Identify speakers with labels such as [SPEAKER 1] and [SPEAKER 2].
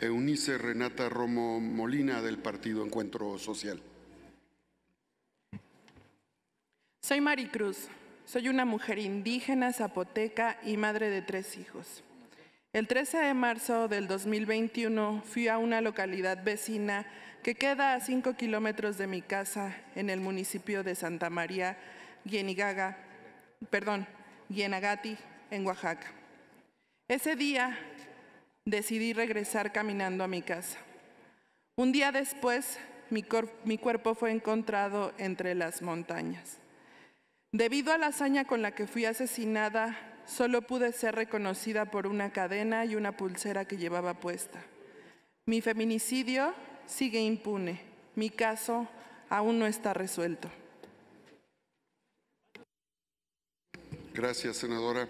[SPEAKER 1] Eunice eh, Renata Romo Molina del Partido Encuentro Social.
[SPEAKER 2] Soy Maricruz, soy una mujer indígena, zapoteca y madre de tres hijos. El 13 de marzo del 2021 fui a una localidad vecina que queda a 5 kilómetros de mi casa en el municipio de Santa María, perdón, Guienagati, en Oaxaca. Ese día decidí regresar caminando a mi casa. Un día después, mi, cuerpo fue encontrado entre las montañas. Debido a la hazaña con la que fui asesinada, solo pude ser reconocida por una cadena y una pulsera que llevaba puesta. Mi feminicidio sigue impune. Mi caso aún no está resuelto.
[SPEAKER 3] Gracias, senadora.